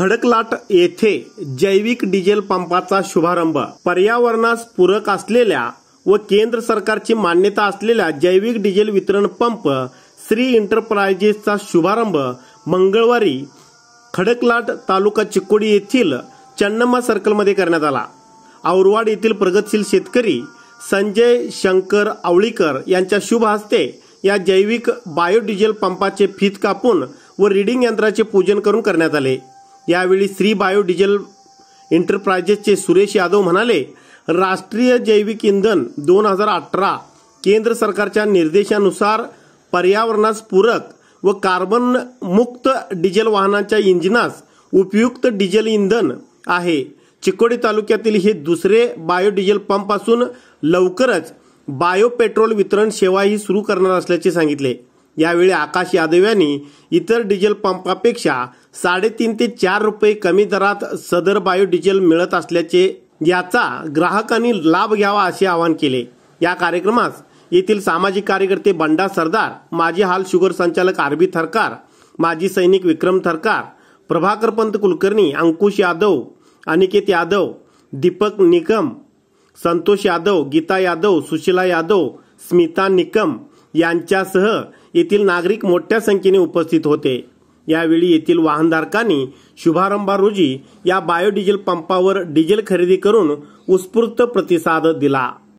खडकलाट येथे जैविक डिझेल पंपाचा शुभारंभ पर्यावरणास पूरक असलेल्या व केंद्र सरकारची मान्यता असलेल्या जैविक डिझेल वितरण पंप श्री इंटरप्रायजेसचा शुभारंभ मंगळवारी खडकलाट तालुका चिकोडी येथील चन्नम्मा सर्कलमध्ये करण्यात आला औरवाड येथील प्रगतशील शेतकरी संजय शंकर आवळीकर यांच्या शुभ हस्ते या जैविक बायोडिझेल पंपाचे फीत कापून व रीडिंग यंत्राचे पूजन करून करण्यात आले यावेळी श्री बायो डिझेल एंटरप्राइजेसचे सुरेश यादव म्हणाले राष्ट्रीय जैविक इंधन दोन हजार अठरा केंद्र सरकारच्या निर्देशानुसार पर्यावरणास पूरक व कार्बन मुक्त डिझेल वाहनांच्या इंजिनास उपयुक्त डिझेल इंधन आहे चिकोडी तालुक्यातील हे दुसरे बायोडिझेल पंप असून लवकरच बायो पेट्रोल वितरण सेवाही सुरू करणार असल्याचे सांगितले यावेळी आकाश यादव यांनी इतर डिझेल पंपापेक्षा साडेतीन ते चार रुपये कमी दरात सदर बायो डिझेल मिळत असल्याचे याचा ग्राहकांनी लाभ घ्यावा असे आवाहन केले या कार्यक्रमास येथील सामाजिक कार्यकर्ते बंडा सरदार माजी हाल शुगर संचालक आरबी थरकार माजी सैनिक विक्रम थरकार पंत कुलकर्णी अंकुश यादव अनिकेत यादव दीपक निकम संतोष यादव गीता यादव सुशीला यादव स्मिता निकम यांच्यासह येथील नागरिक मोठ्या संख्येने उपस्थित होते यावेळी येथील वाहनधारकांनी शुभारंभा रोजी या बायोडिझेल पंपावर डिझेल खरेदी करून उत्स्फूर्त प्रतिसाद दिला